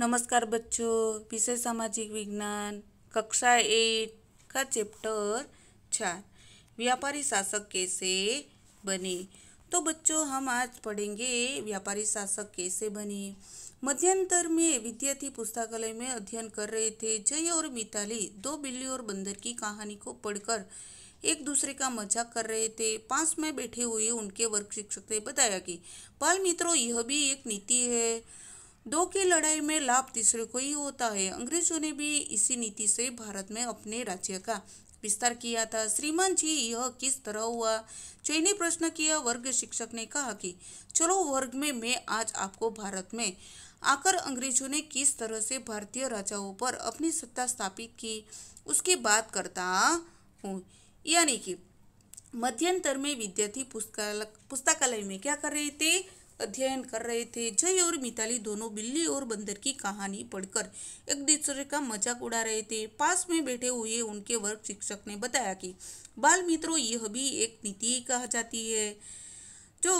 नमस्कार बच्चों विषय सामाजिक विज्ञान कक्षा एट का चैप्टर चार व्यापारी शासक कैसे बने तो बच्चों हम आज पढ़ेंगे व्यापारी शासक कैसे बने मध्यंतर में विद्यार्थी पुस्तकालय में अध्ययन कर रहे थे जय और मिताली दो बिल्ली और बंदर की कहानी को पढ़कर एक दूसरे का मजाक कर रहे थे पास में बैठे हुए उनके वर्ग शिक्षक ने बताया कि बाल मित्रों यह भी एक नीति है दो की लड़ाई में लाभ तीसरे को ही होता है अंग्रेजों ने भी इसी नीति से भारत में अपने राज्य का विस्तार किया था श्रीमान जी यह किस तरह हुआ चैनी प्रश्न किया वर्ग शिक्षक ने कहा कि चलो वर्ग में मैं आज आपको भारत में आकर अंग्रेजों ने किस तरह से भारतीय राजाओं पर अपनी सत्ता स्थापित की उसकी बात करता हूँ यानी कि मध्यंतर में विद्यार्थी पुस्तकालय पुस्तकालय में क्या कर रहे थे अध्ययन कर रहे थे जय और मिताली दोनों बिल्ली और बंदर की कहानी पढ़कर एक दूसरे का मजाक उड़ा रहे थे पास में बैठे हुए उनके वर्ग शिक्षक ने बताया कि बाल मित्रों यह भी एक नीति कहा जाती है जो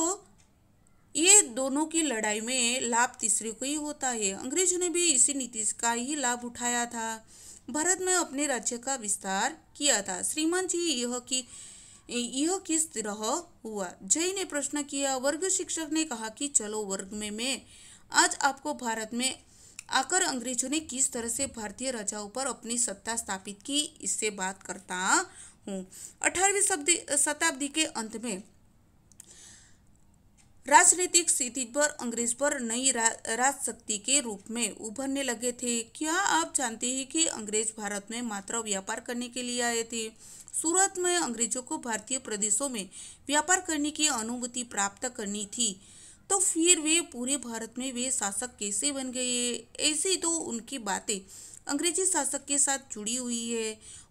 ये दोनों की लड़ाई में लाभ तीसरे को ही होता है अंग्रेजों ने भी इसी नीति का ही लाभ उठाया था भारत में अपने राज्य का विस्तार किया था श्रीमान जी यह की यह किस तरह हुआ जय ने प्रश्न किया वर्ग शिक्षक ने कहा कि चलो वर्ग में मैं आज आपको भारत में आकर अंग्रेजों ने किस तरह से भारतीय राजाओं पर अपनी सत्ता स्थापित की इससे बात करता हूँ अठारहवीं शताब्दी के अंत में राजनीतिक स्थिति पर अंग्रेज पर नई राजशक्ति के रूप में उभरने लगे थे क्या आप जानते हैं कि अंग्रेज भारत में मात्र व्यापार करने के लिए आए थे सूरत में अंग्रेजों को भारतीय प्रदेशों में व्यापार करने की अनुमति प्राप्त करनी थी तो फिर वे पूरे भारत में वे शासक कैसे बन गए ऐसी तो उनकी बातें अंग्रेजी शासक के साथ जुड़ी हुई है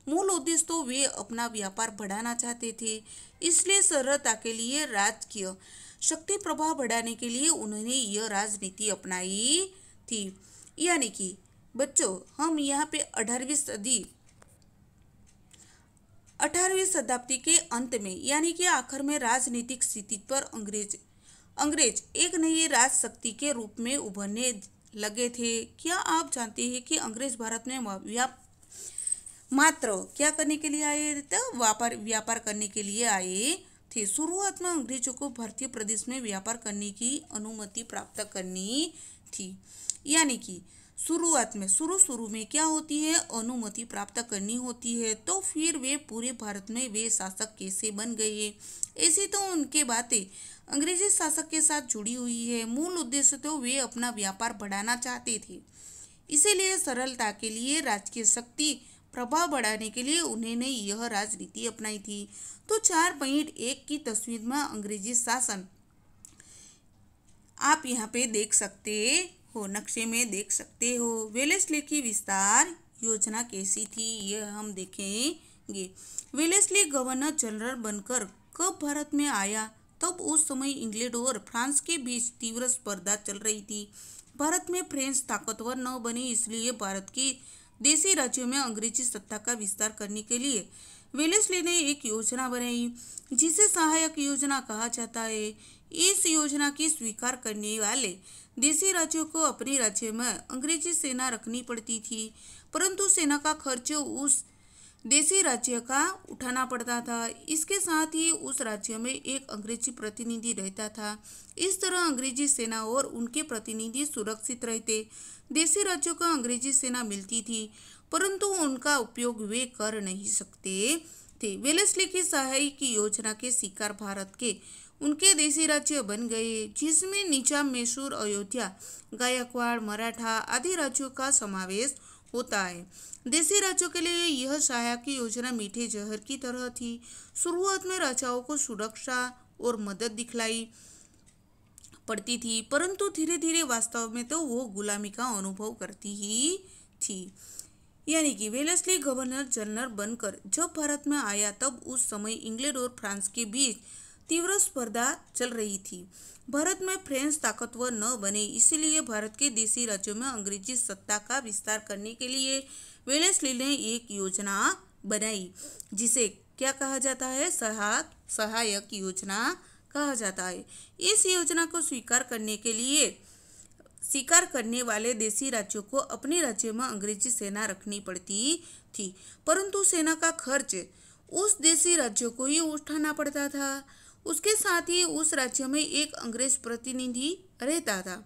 मूल उद्देश्य तो वे अपना व्यापार बढ़ाना चाहते थे इसलिए सरलता के लिए राजकीय शक्ति प्रभाव बढ़ाने के लिए उन्होंने यह राजनीति अपनाई थी यानी कि बच्चों हम यहाँ पे अठारहवीं सदी अठारहवीं शताब्दी के अंत में यानी कि आखिर में राजनीतिक स्थिति पर अंग्रेज अंग्रेज एक नई राजशक्ति के रूप में उभरने लगे थे क्या आप जानते हैं कि अंग्रेज भारत में व्याप मात्र क्या करने के लिए आए थे व्यापार व्यापार करने के लिए आए थे शुरुआत में अंग्रेजों को भारतीय प्रदेश में व्यापार करने की अनुमति प्राप्त करनी थी यानी कि शुरुआत में शुरू शुरू में क्या होती है अनुमति प्राप्त करनी होती है तो फिर वे पूरे भारत में वे शासक कैसे बन गए ऐसी तो उनके बातें अंग्रेजी शासक के साथ जुड़ी हुई है मूल उद्देश्य तो वे अपना व्यापार बढ़ाना चाहते थे इसीलिए सरलता के लिए राजकीय शक्ति प्रभाव बढ़ाने के लिए उन्होंने यह राजनीति अपनाई थी तो चार पॉइंट एक की तस्वीर में अंग्रेजी शासन आप यहाँ पे देख सकते को नक्शे में देख सकते हो वेलेस्ली की विस्तार योजना कैसी थी यह हम देखेंगे वेलेस्ली गवर्नर जनरल बनकर कब भारत में आया तब उस समय इंग्लैंड और फ्रांस के बीच तीव्र स्पर्धा चल रही थी भारत में फ्रेंच ताकतवर न बने इसलिए भारत की देसी राज्यों में अंग्रेजी सत्ता का विस्तार करने के लिए विलसले ने एक योजना बनाई जिसे सहायक योजना कहा जाता है इस योजना की स्वीकार करने वाले देशी राज्यों को अपने राज्य में अंग्रेजी सेना रखनी पड़ती थी परंतु सेना का खर्च उस देशी राज्य का उठाना पड़ता था इसके साथ ही उस राज्य में एक अंग्रेजी प्रतिनिधि रहता था इस तरह अंग्रेजी सेना और उनके प्रतिनिधि सुरक्षित रहते देशी राज्यों को अंग्रेजी सेना मिलती थी परंतु उनका उपयोग वे कर नहीं सकते थे वेलेस्ली की सहाय की योजना के शिकार भारत के उनके देशी राज्य बन गए जिसमें नीचा मैसूर अयोध्या गायकवाड़ मराठा आदि राज्यों का समावेश होता है देशी राज्यों के लिए यह सहायक की योजना मीठे जहर की तरह थी शुरुआत में राजाओं को सुरक्षा और मदद दिखलाई पड़ती थी परंतु धीरे धीरे वास्तव में तो वो गुलामी का अनुभव करती ही थी यानी कि वेलेस्ली गवर्नर जनरल बनकर जब भारत में आया तब उस समय इंग्लैंड और फ्रांस के बीच तीव्र स्पर्धा चल रही थी भारत में फ्रेंच ताकतवर न बने इसलिए भारत के देशी राज्यों में अंग्रेजी सत्ता का विस्तार करने के लिए वेलेस्ली ने एक योजना बनाई जिसे क्या कहा जाता है सहायक सहायक योजना कहा जाता है इस योजना को स्वीकार करने के लिए शिकार करने वाले देशी राज्यों को अपने राज्य में अंग्रेजी सेना रखनी पड़ती थी परंतु सेना का खर्च उस देशी राज्यों को ही उठाना पड़ता था उसके साथ ही उस राज्य में एक अंग्रेज प्रतिनिधि रहता था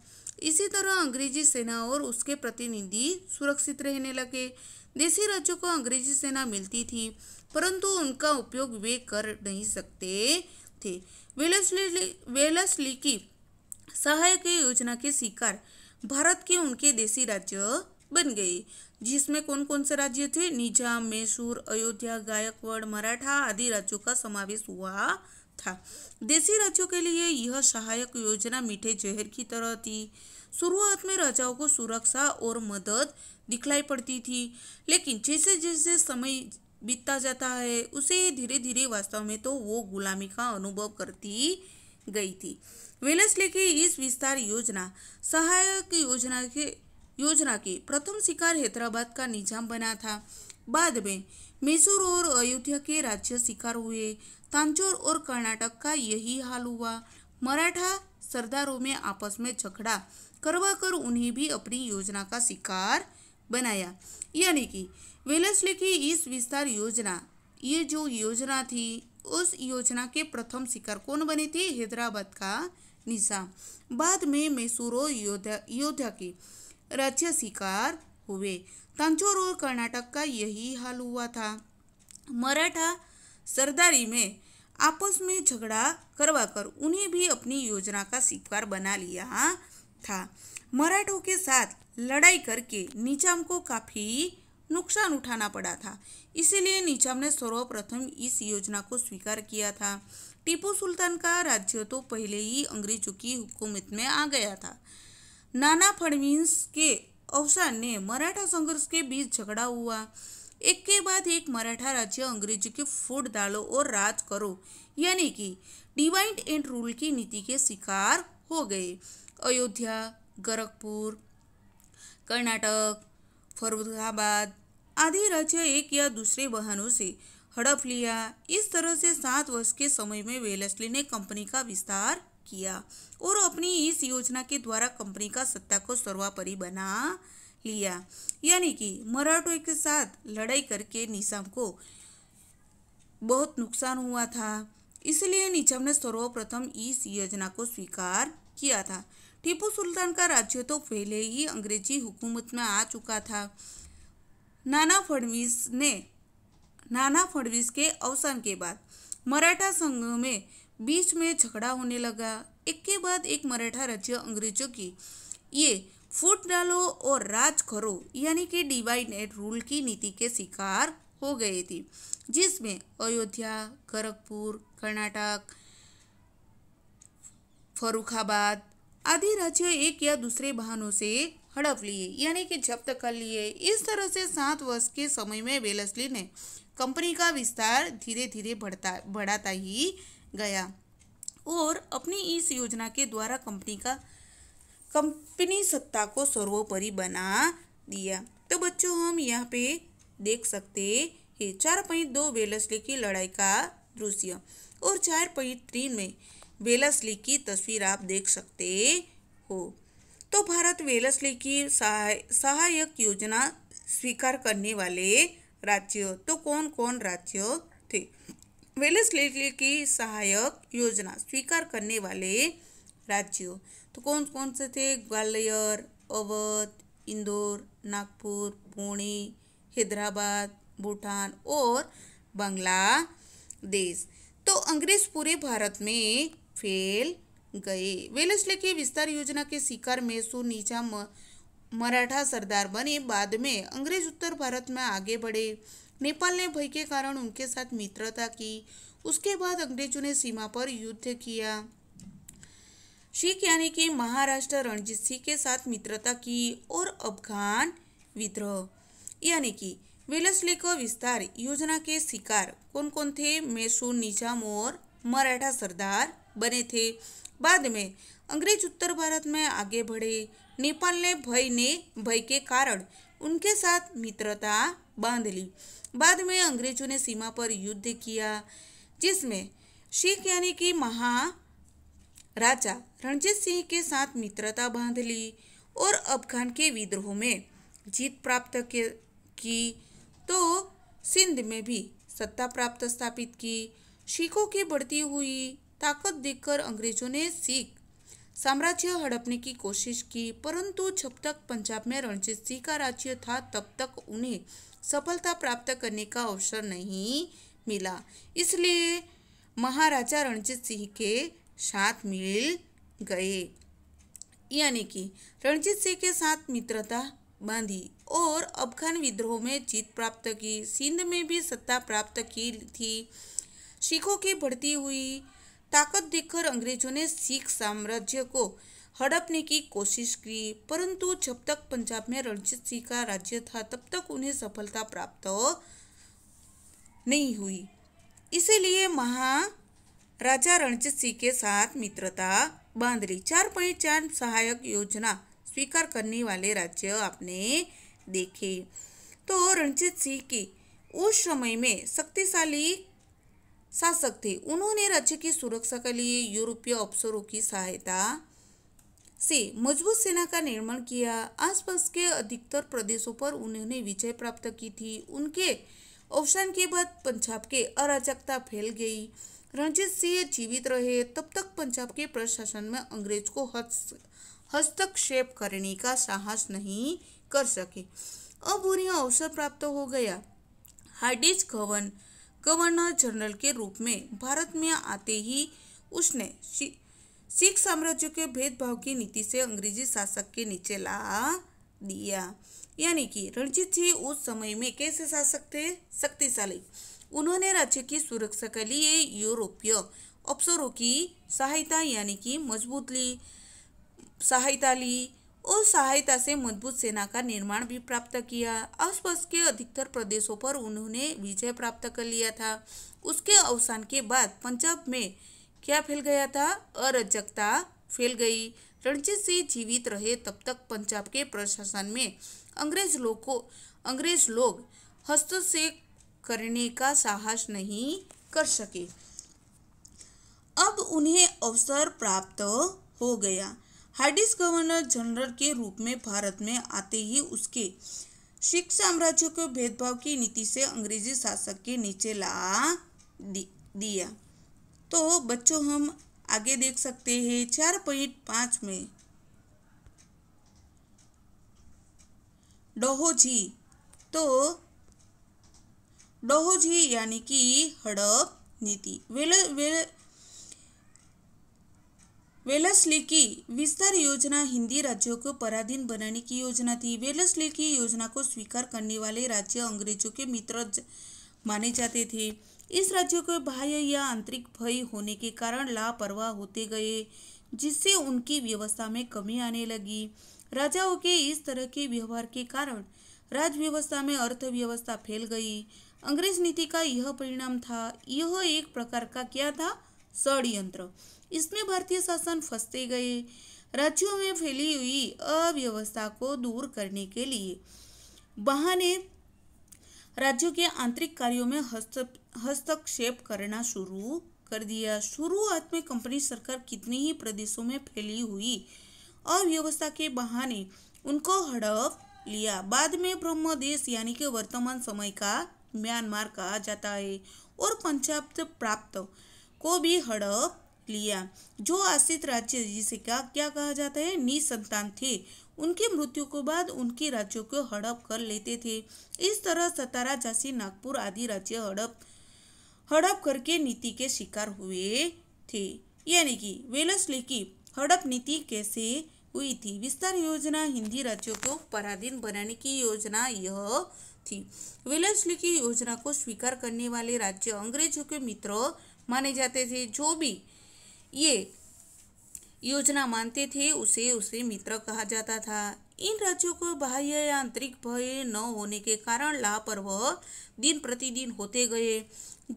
इसी तरह अंग्रेजी सेना और उसके प्रतिनिधि सुरक्षित रहने लगे देशी राज्यों को अंग्रेजी सेना मिलती थी परंतु उनका उपयोग वे कर नहीं सकते थे वेलसली वेलसली की सहायक योजना के शिकार भारत के उनके देसी राज्य बन गए जिसमें कौन कौन से राज्य थे निजाम मैसूर अयोध्या गायकवाड़ मराठा आदि राज्यों का समावेश हुआ था देसी राज्यों के लिए यह सहायक योजना मीठे जहर की तरह थी शुरुआत में राजाओं को सुरक्षा और मदद दिखलाई पड़ती थी लेकिन जैसे जैसे समय बीतता जाता है उसे धीरे धीरे वास्तव में तो वो गुलामी का अनुभव करती गई थी વેલેસલેખે इस विस्तार योजना सहायक योजना के योजना की प्रथम शिकार हैदराबाद का निजाम बना था बाद में मैसूर और अयोध्या के राज्य शिकार हुए तांचोर और कर्नाटक का यही हाल हुआ मराठा सरदारों में आपस में झगड़ा करवा कर उन्हें भी अपनी योजना का शिकार बनाया यानी कि वेलसले की इस विस्तार योजना ये जो योजना थी उस योजना के प्रथम शिकार कौन बने थे हैदराबाद का निशा बाद में और योद्धा योद्धा के राज्य शिकार हुए तंजोर और कर्नाटक का यही हाल हुआ था मराठा सरदारी में आपस में झगड़ा करवा कर उन्हें भी अपनी योजना का शिकार बना लिया था मराठों के साथ लड़ाई करके निजाम को काफ़ी नुकसान उठाना पड़ा था इसीलिए निजाम ने सर्वप्रथम इस योजना को स्वीकार किया था टीपू सुल्तान का राज्य तो पहले ही अंग्रेजों की हुकूमत में आ गया था नाना फडवींस के अवसान ने मराठा संघर्ष के बीच झगड़ा हुआ एक के बाद एक मराठा राज्य अंग्रेजों के फूट डालो और राज करो यानी कि डिवाइड एंड रूल की नीति के शिकार हो गए अयोध्या गोरखपुर कर्नाटक फरुखाबाद आदि राज्य एक या दूसरे वाहनों से हड़प लिया इस तरह से सात वर्ष के समय में वेलेस्ली ने कंपनी का विस्तार किया और अपनी इस योजना के द्वारा कंपनी का सत्ता को सर्वापरि बना लिया यानी कि मराठों के साथ लड़ाई करके निजाम को बहुत नुकसान हुआ था इसलिए निजाम ने सर्वप्रथम इस योजना को स्वीकार किया था टीपू सुल्तान का राज्य तो पहले ही अंग्रेजी हुकूमत में आ चुका था नाना फडवीस ने नाना फडवीस के अवसान के बाद मराठा संघ में बीच में झगड़ा होने लगा एक के बाद एक मराठा राज्य अंग्रेजों की ये फूट डालो और राज करो यानी कि डिवाइड एंड रूल की नीति के शिकार हो गए थी जिसमें अयोध्या गोरखपुर कर्नाटक फरुखाबाद आदि राज्य एक या दूसरे वाहनों से हड़प लिए यानी कि जब्त कर लिए इस तरह से सात वर्ष के समय में वेलसली ने कंपनी का विस्तार धीरे धीरे बढ़ता बढ़ाता ही गया और अपनी इस योजना के द्वारा कंपनी का कंपनी सत्ता को सर्वोपरि बना दिया तो बच्चों हम यहाँ पे देख सकते हैं चार पॉइंट दो वेलसले की लड़ाई का दृश्य और चार पॉइंट तीन में वेलसले की तस्वीर आप देख सकते हो तो भारत वेलसले की सहाय सहायक योजना स्वीकार करने वाले राज्य तो कौन कौन राज्य थे वेलेस लेटली की सहायक योजना स्वीकार करने वाले राज्यों तो कौन कौन से थे ग्वालियर अवध इंदौर नागपुर पुणे हैदराबाद भूटान और बांग्लादेश तो अंग्रेज पूरे भारत में फैल गए वेलसले की विस्तार योजना के शिकार मैसूर निजाम मराठा सरदार बने बाद में अंग्रेज उत्तर भारत में आगे बढ़े नेपाल ने भय के कारण उनके साथ मित्रता की उसके बाद अंग्रेजों ने सीमा पर युद्ध किया शिख यानी कि महाराष्ट्र रणजीत सिंह के साथ मित्रता की और अफगान विद्रोह यानी कि वेलसले का विस्तार योजना के शिकार कौन कौन थे मैसूर निजाम और मराठा सरदार बने थे बाद में अंग्रेज उत्तर भारत में आगे बढ़े नेपाल ने भय ने भय के कारण उनके साथ मित्रता बांध ली बाद में अंग्रेजों ने सीमा पर युद्ध किया जिसमें सिख यानी कि महा राजा रणजीत सिंह के साथ मित्रता बांध ली और अफगान के विद्रोह में जीत प्राप्त की तो सिंध में भी सत्ता प्राप्त स्थापित की सिखों की बढ़ती हुई ताकत देखकर अंग्रेजों ने सिख साम्राज्य हड़पने की कोशिश की परंतु जब तक पंजाब में रणजीत सिंह का राज्य था तब तक उन्हें सफलता प्राप्त करने का अवसर नहीं मिला इसलिए महाराजा रणजीत सिंह के साथ मिल गए यानी कि रणजीत सिंह के साथ मित्रता बांधी और अफगान विद्रोह में जीत प्राप्त की सिंध में भी सत्ता प्राप्त की थी सिखों की बढ़ती हुई ताकत देखकर अंग्रेजों ने सिख साम्राज्य को हड़पने की कोशिश की परंतु जब तक पंजाब में रणजीत सिंह का राज्य था तब तक उन्हें सफलता प्राप्त नहीं हुई इसीलिए महा राजा रणजीत सिंह के साथ मित्रता बांध ली चार पॉइंट चार सहायक योजना स्वीकार करने वाले राज्य आपने देखे तो रणजीत सिंह की उस समय में शक्तिशाली शासक थे उन्होंने राज्य की सुरक्षा के लिए यूरोपीय अफसरों की सहायता से मजबूत सेना का निर्माण किया आसपास के अधिकतर प्रदेशों पर उन्होंने विजय प्राप्त की थी उनके अवसान के बाद पंजाब के अराजकता फैल गई रणजीत सिंह जीवित रहे तब तक पंजाब के प्रशासन में अंग्रेज को हस्तक्षेप करने का साहस नहीं कर सके अब उन्हें अवसर प्राप्त हो गया हार्डिज गवन गवर्नर जनरल के रूप में भारत में आते ही उसने सिख साम्राज्य के भेदभाव की नीति से अंग्रेजी शासक के नीचे ला दिया यानी कि रणजीत सिंह उस समय में कैसे शासक थे शक्तिशाली उन्होंने राज्य की सुरक्षा के लिए यूरोपीय अफसरों की सहायता यानी कि मजबूत ली सहायता ली और सहायता से मजबूत सेना का निर्माण भी प्राप्त किया आसपास के अधिकतर प्रदेशों पर उन्होंने विजय प्राप्त कर लिया था उसके अवसान के बाद पंजाब में क्या फैल गया था अराजकता फैल गई रणजीत सिंह जीवित रहे तब तक पंजाब के प्रशासन में अंग्रेज लोग को अंग्रेज लोग हस्तक्षेप करने का साहस नहीं कर सके अब उन्हें अवसर प्राप्त हो गया हार्डिस गवर्नर जनरल के रूप में भारत में आते ही उसके सिख साम्राज्य को भेदभाव की नीति से अंग्रेजी शासक के नीचे ला दिया तो बच्चों हम आगे देख सकते हैं चार पॉइंट पाँच में डोहोजी तो डोहोजी यानी कि हड़प नीति वेल वेल वेलसली की विस्तार योजना हिंदी राज्यों को पराधीन बनाने की योजना थी वेलसली की योजना को स्वीकार करने वाले राज्य अंग्रेजों के मित्र माने जाते थे इस राज्यों को बाह्य या आंतरिक भय होने के कारण लापरवाह होते गए जिससे उनकी व्यवस्था में कमी आने लगी राजाओं के इस तरह के व्यवहार के कारण राज्य व्यवस्था में अर्थव्यवस्था फैल गई अंग्रेज नीति का यह परिणाम था यह एक प्रकार का क्या था षडयंत्र इसमें भारतीय शासन फंसते गए राज्यों में फैली हुई अव्यवस्था को दूर करने के लिए बहाने राज्यों के आंतरिक कार्यों में हस्तक्षेप करना शुरू कर दिया शुरुआत में कंपनी सरकार कितने ही प्रदेशों में फैली हुई अव्यवस्था के बहाने उनको हड़प लिया बाद में ब्रह्म देश यानी के वर्तमान समय का म्यांमार कहा जाता है और पंचाप्त प्राप्त को भी हड़प लिया जो आश्रित राज्य जिसे क्या क्या कहा जाता है नि संतान थे उनकी मृत्यु के बाद उनके राज्यों को हड़प कर लेते थे इस तरह सतारा झांसी नागपुर आदि राज्य हड़प हड़प करके नीति के शिकार हुए थे यानी कि वेलस की हड़प नीति कैसे हुई थी विस्तार योजना हिंदी राज्यों को पराधीन बनाने की योजना यह थी वेलसले की योजना को स्वीकार करने वाले राज्य अंग्रेजों के मित्र माने जाते थे जो भी ये योजना मानते थे उसे उसे मित्र कहा जाता था इन राज्यों को बाह्य या आंतरिक भय न होने के कारण लापरवाह दिन प्रतिदिन होते गए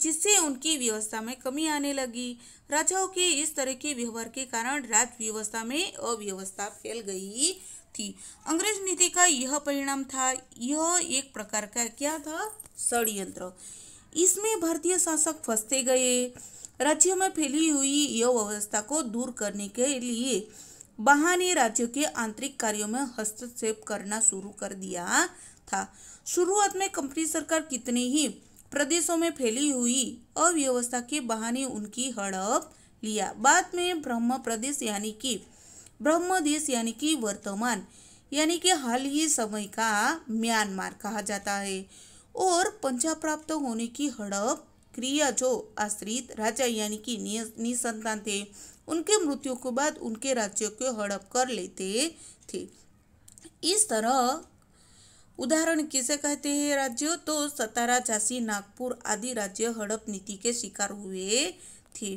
जिससे उनकी व्यवस्था में कमी आने लगी राजाओं के इस तरह के व्यवहार के कारण राज्य व्यवस्था में अव्यवस्था फैल गई थी अंग्रेज नीति का यह परिणाम था यह एक प्रकार का क्या था षडयंत्र इसमें भारतीय शासक फंसते गए राज्यों में फैली हुई यह व्यवस्था को दूर करने के लिए बहाने राज्यों के आंतरिक कार्यों में हस्तक्षेप करना शुरू कर दिया था शुरुआत में कंपनी सरकार कितने ही प्रदेशों में फैली हुई अव्यवस्था के बहाने उनकी हड़प लिया बाद में ब्रह्म प्रदेश यानी कि ब्रह्म देश यानी कि वर्तमान यानी कि हाल ही समय का म्यांमार कहा जाता है और पंजा प्राप्त होने की हड़प क्रिया जो आश्रित राजा यानी कि निसंतान थे उनके मृत्यु के बाद उनके राज्यों को हड़प कर लेते थे इस तरह उदाहरण किसे कहते हैं राज्यों तो सतारा झांसी नागपुर आदि राज्य हड़प नीति के शिकार हुए थे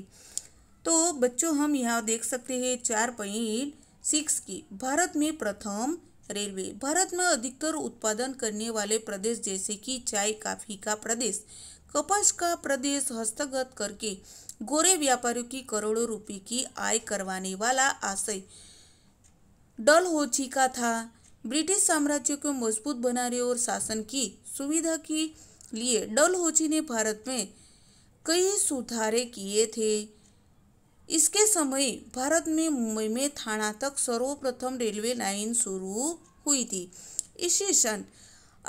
तो बच्चों हम यहाँ देख सकते हैं चार पॉइंट सिक्स की भारत में प्रथम रेलवे भारत में अधिकतर उत्पादन करने वाले प्रदेश जैसे कि चाय काफी का प्रदेश कपास का प्रदेश हस्तगत करके गोरे व्यापारियों की करोड़ों रुपए की आय करवाने वाला आशय डल होची का था ब्रिटिश साम्राज्य को मजबूत बनाने और शासन की सुविधा के लिए डल होची ने भारत में कई सुधारे किए थे इसके समय भारत में मुंबई में थाना तक सर्वप्रथम रेलवे लाइन शुरू हुई थी इसी सन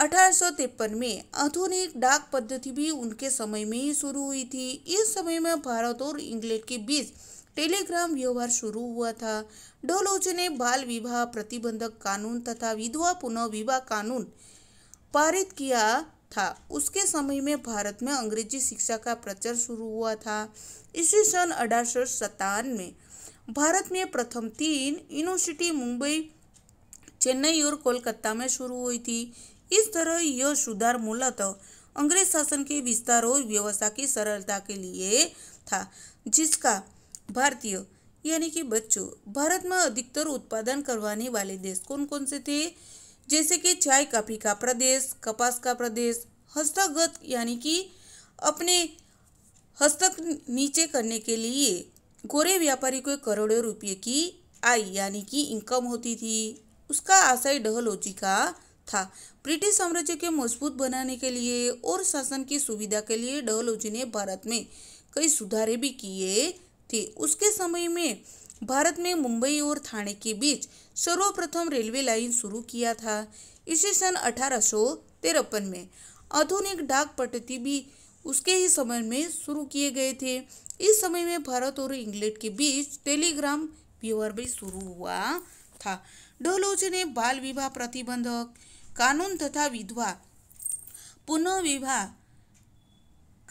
अठारह में आधुनिक डाक पद्धति भी उनके समय में ही शुरू हुई थी इस समय में भारत और इंग्लैंड के बीच टेलीग्राम व्यवहार शुरू हुआ था डोलोज ने बाल विवाह प्रतिबंधक कानून तथा विधवा पुनः विवाह कानून पारित किया था उसके समय में भारत में अंग्रेजी शिक्षा का प्रचार शुरू हुआ था इसी सन अठारह में भारत में प्रथम तीन यूनिवर्सिटी मुंबई चेन्नई और कोलकाता में शुरू हुई थी इस तरह यह सुधार मूलतः अंग्रेज शासन के विस्तार और व्यवस्था की सरलता के लिए था जिसका भारतीय यानी कि बच्चों भारत में अधिकतर उत्पादन करवाने वाले देश कौन कौन से थे जैसे कि चाय काफी का प्रदेश कपास का प्रदेश हस्तगत यानी कि अपने हस्तक नीचे करने के लिए गोरे व्यापारी को करोड़ों रुपये की आय यानी कि इनकम होती थी उसका आशय डहलोची का था ब्रिटिश साम्राज्य के मजबूत बनाने के लिए और शासन की सुविधा के लिए डहलोची ने भारत में कई सुधारे भी किए थे उसके समय में भारत में मुंबई और थाने के बीच सर्वप्रथम रेलवे लाइन शुरू किया था इसी सन अठारह में आधुनिक डाक पद्धति भी उसके ही समय में शुरू किए गए थे इस समय में भारत और इंग्लैंड के बीच टेलीग्राम व्यवहार भी शुरू हुआ था डहलोज ने बाल विवाह प्रतिबंधक कानून तथा विधवा पुनः विवाह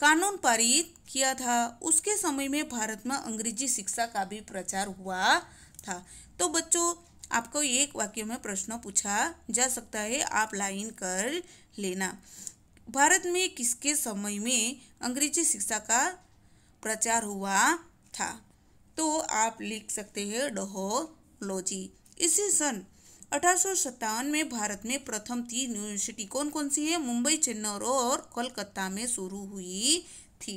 कानून पारित किया था उसके समय में भारत में अंग्रेजी शिक्षा का भी प्रचार हुआ था तो बच्चों आपको एक वाक्य में प्रश्न पूछा जा सकता है आप लाइन कर लेना भारत में किसके समय में अंग्रेजी शिक्षा का प्रचार हुआ था तो आप लिख सकते हैं डोहोलोजी इसी सन अठारह में भारत में प्रथम तीन यूनिवर्सिटी कौन कौन सी है मुंबई चेन्नई और कोलकाता में शुरू हुई थी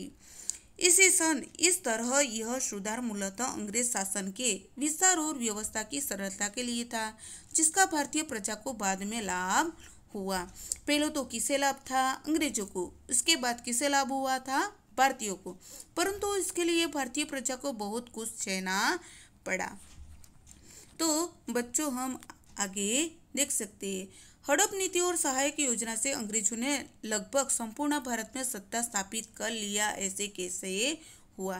इसी सन इस तरह यह सुधार मूलतः अंग्रेज शासन के विस्तार और व्यवस्था की सरलता के लिए था जिसका भारतीय प्रजा को बाद में लाभ हुआ पहले तो किसे लाभ था अंग्रेजों को उसके बाद किसे लाभ हुआ था भारतीयों को परंतु इसके लिए भारतीय प्रजा को बहुत कुछ सहना पड़ा तो बच्चों हम आगे देख सकते हैं हड़प नीति और सहायक योजना से अंग्रेजों ने लगभग संपूर्ण भारत में सत्ता स्थापित कर लिया ऐसे कैसे हुआ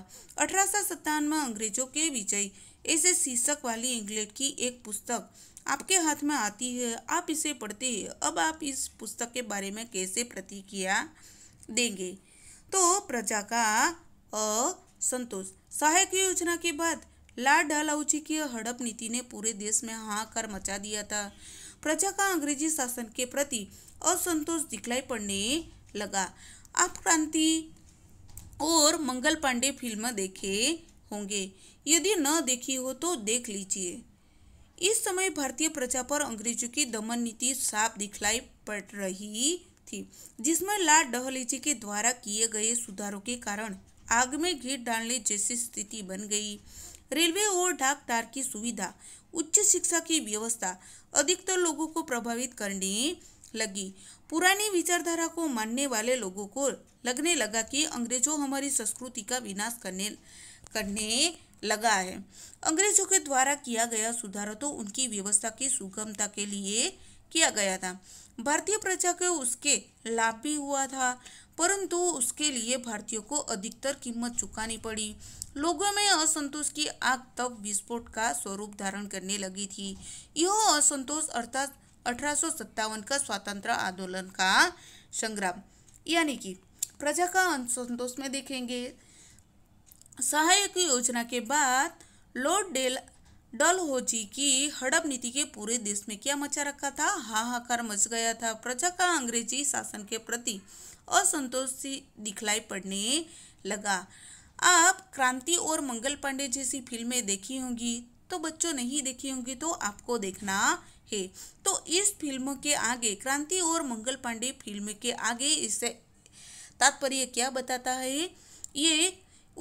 अठारह में अंग्रेजों के विजय ऐसे शीर्षक वाली इंग्लैंड की एक पुस्तक आपके हाथ में आती है आप इसे पढ़ते हैं अब आप इस पुस्तक के बारे में कैसे प्रतिक्रिया देंगे तो प्रजा का असंतोष सहायक योजना के बाद लाल डहलाउजी की हड़प नीति ने पूरे देश में हाहाकार मचा दिया था प्रजा का अंग्रेजी शासन के प्रति असंतोष दिखलाई पड़ने लगा आप क्रांति और मंगल पांडे फिल्म देखे होंगे यदि न देखी हो तो देख लीजिए इस समय भारतीय प्रजा पर अंग्रेजों की दमन नीति साफ दिखलाई पड़ रही थी जिसमें लाल डहलीजी के द्वारा किए गए सुधारों के कारण आग में घी डालने जैसी स्थिति बन गई रेलवे और डाक तार की सुविधा उच्च शिक्षा की व्यवस्था अधिकतर लोगों को प्रभावित करने लगी पुरानी विचारधारा को मानने वाले लोगों को लगने लगा कि अंग्रेजों हमारी संस्कृति का विनाश करने करने लगा है अंग्रेजों के द्वारा किया गया सुधार तो उनकी व्यवस्था की सुगमता के लिए किया गया था भारतीय प्रजा को उसके लाभ भी हुआ था परंतु उसके लिए भारतीयों को अधिकतर कीमत चुकानी पड़ी लोगों में असंतोष की आग तब विस्फोट का स्वरूप धारण करने लगी थी यह असंतोष अर्थात अठारह का स्वतंत्र आंदोलन का संग्राम यानी कि प्रजा का असंतोष में देखेंगे सहायक योजना के बाद लॉर्ड डेल डलहोजी की हड़प नीति के पूरे देश में क्या मचा रखा था हाहाकार मच गया था प्रजा का अंग्रेजी शासन के प्रति असंतोष सी दिखलाई पड़ने लगा आप क्रांति और मंगल पांडे जैसी फिल्में देखी होंगी तो बच्चों नहीं देखी होंगी तो आपको देखना है तो इस फिल्म के आगे क्रांति और मंगल पांडे फिल्म के आगे इससे तात्पर्य क्या बताता है ये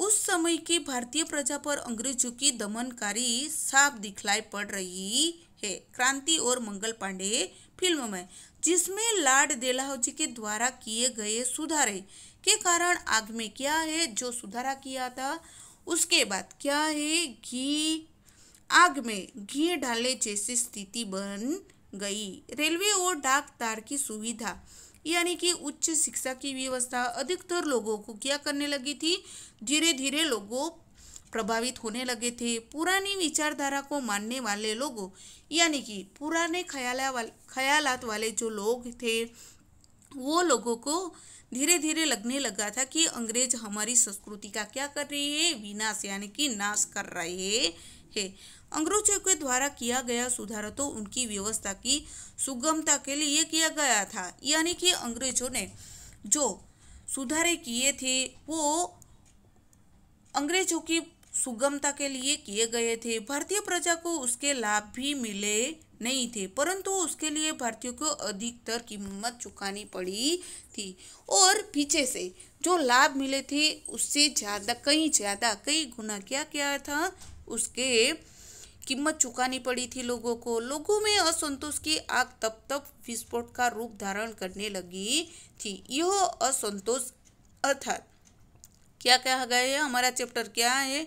उस समय की भारतीय प्रजा पर अंग्रेजों की दमनकारी साफ दिखलाई पड़ रही है क्रांति और मंगल पांडे फिल्म में जिसमें लाड डेलाहोजी के द्वारा किए गए सुधारे के कारण आग में क्या है जो सुधारा किया था उसके बाद क्या है घी आग में घी डाले जैसी स्थिति बन गई रेलवे और डाक तार की सुविधा यानी कि उच्च शिक्षा की व्यवस्था अधिकतर लोगों को क्या करने लगी थी धीरे धीरे लोगों प्रभावित होने लगे थे पुरानी विचारधारा को मानने वाले लोगों यानी कि पुराने ख्याला वाले ख्यालात वाले जो लोग थे वो लोगों को धीरे धीरे लगने लगा था कि अंग्रेज हमारी संस्कृति का क्या कर रहे हैं विनाश यानी कि नाश कर रहे हैं अंग्रेजों के द्वारा किया गया सुधार तो उनकी व्यवस्था की सुगमता के लिए किया गया था यानी कि अंग्रेजों ने जो सुधारे किए थे वो अंग्रेजों की सुगमता के लिए किए गए थे भारतीय प्रजा को उसके लाभ भी मिले नहीं थे परंतु उसके लिए भारतीयों को अधिकतर कीमत चुकानी पड़ी थी और पीछे से जो लाभ मिले थे उससे ज़्यादा कई ज़्यादा कई गुना क्या क्या था उसके कीमत चुकानी पड़ी थी लोगों को लोगों में असंतोष की आग तब तप विस्फोट का रूप धारण करने लगी थी यह असंतोष अर्थात क्या कहा गया है हमारा चैप्टर क्या है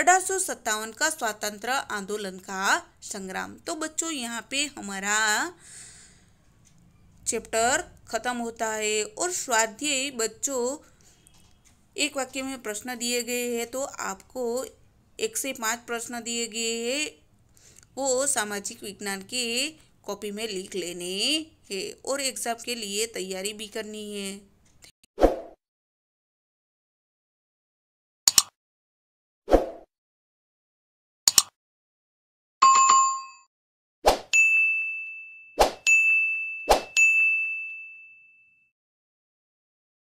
अठारह का स्वतंत्र आंदोलन का संग्राम तो बच्चों यहाँ पे हमारा चैप्टर खत्म होता है और स्वाध्याय बच्चों एक वाक्य में प्रश्न दिए गए हैं तो आपको एक से पाँच प्रश्न दिए गए हैं वो सामाजिक विज्ञान के कॉपी में लिख लेने हैं और एग्ज़ाम के लिए तैयारी भी करनी है